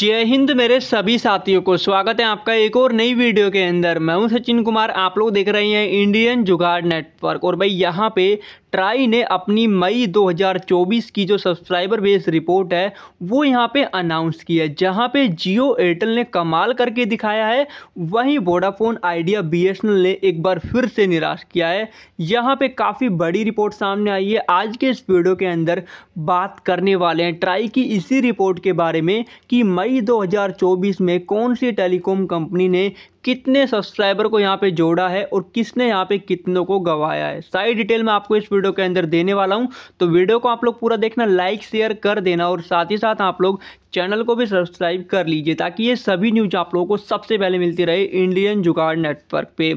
जय हिंद मेरे सभी साथियों को स्वागत है आपका एक और नई वीडियो के अंदर मैं हूं सचिन कुमार आप लोग देख रहे हैं इंडियन जुगाड़ नेटवर्क और भाई यहां पे ट्राई ने अपनी मई 2024 की जो सब्सक्राइबर बेस रिपोर्ट है वो यहाँ पे अनाउंस की है जहाँ पे जियो एयरटेल ने कमाल करके दिखाया है वहीं वोडाफोन आइडिया बीएसएनएल ने एक बार फिर से निराश किया है यहाँ पे काफ़ी बड़ी रिपोर्ट सामने आई है आज के इस वीडियो के अंदर बात करने वाले हैं ट्राई की इसी रिपोर्ट के बारे में कि मई दो में कौन सी टेलीकॉम कंपनी ने कितने सब्सक्राइबर को यहाँ पे जोड़ा है और किसने यहाँ पे कितनों को गवाया है सारी डिटेल मैं आपको इस वीडियो के अंदर देने वाला हूँ तो वीडियो को आप लोग पूरा देखना लाइक शेयर कर देना और साथ ही साथ आप लोग चैनल को भी सब्सक्राइब कर लीजिए ताकि ये सभी न्यूज आप लोगों को सबसे पहले मिलती रहे इंडियन जुगाड़ नेटवर्क पे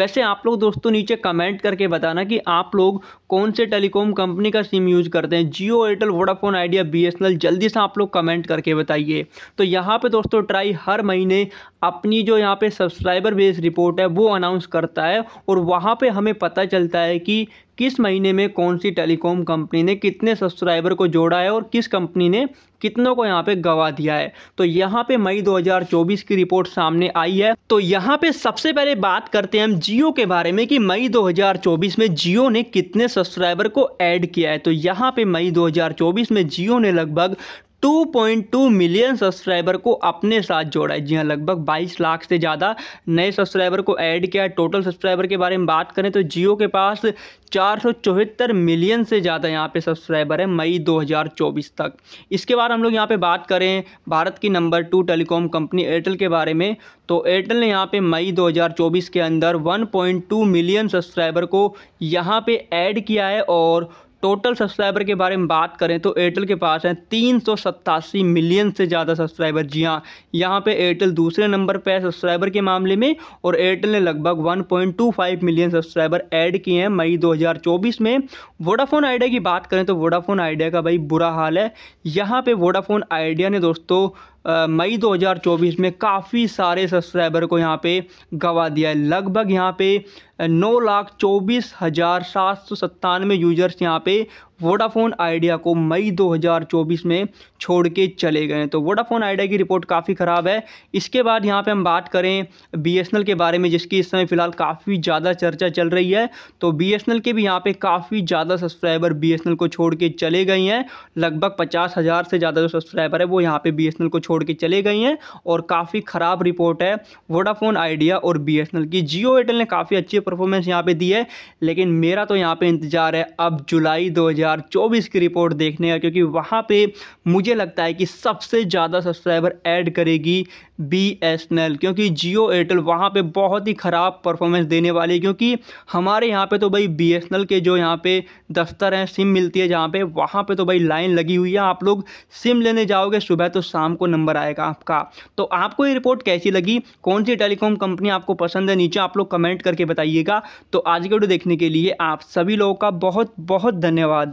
वैसे आप लोग दोस्तों नीचे कमेंट करके बताना कि आप लोग कौन से टेलीकॉम कंपनी का सिम यूज करते हैं Jio Airtel Vodafone Idea BSNL जल्दी से आप लोग कमेंट करके बताइए तो यहाँ पे दोस्तों ट्राई हर महीने अपनी जो यहाँ पे सब सब्सक्राइबर बेस रिपोर्ट है वो अनाउंस करता है और वहाँ पे हमें पता चलता है कि किस महीने में कौन सी टेलीकॉम कंपनी ने कितने सब्सक्राइबर को जोड़ा है और किस कंपनी ने कितनों को यहाँ पे गवा दिया है तो यहाँ पे मई 2024 की रिपोर्ट सामने आई है तो यहाँ पे सबसे पहले बात करते हैं हम जियो के बारे में कि मई 2024 में जियो ने कितने सब्सक्राइबर को ऐड किया है तो यहाँ पे मई 2024 में जियो ने लगभग 2.2 मिलियन सब्सक्राइबर को अपने साथ जोड़ा है जी हाँ लगभग 22 लाख से ज़्यादा नए सब्सक्राइबर को ऐड किया है टोटल सब्सक्राइबर के बारे में बात करें तो जियो के पास चार मिलियन से ज़्यादा यहाँ पे सब्सक्राइबर है मई 2024 तक इसके बाद हम लोग यहाँ पे बात करें भारत की number two telecom company Airtel के बारे में तो एयरटेल ने यहाँ पे मई 2024 के अंदर 1.2 मिलियन सब्सक्राइबर को यहाँ पे ऐड किया है और टोटल सब्सक्राइबर के बारे में बात करें तो एयरटेल के पास हैं तीन मिलियन से ज़्यादा सब्सक्राइबर जी हाँ यहाँ पे एयरटेल दूसरे नंबर पे है सब्सक्राइबर के मामले में और एयरटेल ने लगभग 1.25 मिलियन सब्सक्राइबर ऐड किए हैं मई 2024 में वोडाफोन आइडिया की बात करें तो वोडाफोन आइडिया का भाई बुरा हाल है यहाँ पर वोडाफोन आइडिया ने दोस्तों मई 2024 में काफ़ी सारे सब्सक्राइबर को यहाँ पे गवा दिया है लगभग यहाँ पे नौ लाख चौबीस हज़ार सात सौ सत्तानवे यूजर्स यहाँ पे वोडाफोन आइडिया को मई 2024 में छोड़ के चले गए तो वोडाफोन आइडिया की रिपोर्ट काफ़ी ख़राब है इसके बाद यहाँ पे हम बात करें बीएसएनएल के बारे में जिसकी इस समय फ़िलहाल काफ़ी ज़्यादा चर्चा चल रही है तो बीएसएनएल के भी यहाँ पे काफ़ी ज़्यादा सब्सक्राइबर बीएसएनएल को छोड़ के चले गई हैं लगभग पचास हज़ार से ज़्यादा जो सब्सक्राइबर है वो यहाँ पर बी को छोड़ के चले गई हैं और काफ़ी ख़राब रिपोर्ट है वोडाफोन आइडिया और बी की जियो एयरटेल ने काफ़ी अच्छी परफॉर्मेंस यहाँ पर दी है लेकिन मेरा तो यहाँ पर इंतज़ार है अब जुलाई दो 2024 की रिपोर्ट देखने का क्योंकि वहाँ पे मुझे लगता है कि सबसे ज़्यादा सब्सक्राइबर ऐड करेगी बी एस एन एल क्योंकि जियो एयरटेल वहाँ पे बहुत ही ख़राब परफॉर्मेंस देने वाली है क्योंकि हमारे यहाँ पे तो भाई बी एस एन एल के जो यहाँ पे दफ्तर हैं सिम मिलती है जहाँ पे वहाँ पे तो भाई लाइन लगी हुई है आप लोग सिम लेने जाओगे सुबह तो शाम को नंबर आएगा आपका तो आपको ये रिपोर्ट कैसी लगी कौन सी टेलीकॉम कंपनी आपको पसंद है नीचे आप लोग कमेंट करके बताइएगा तो आज के वीडियो देखने के लिए आप सभी लोगों का बहुत बहुत धन्यवाद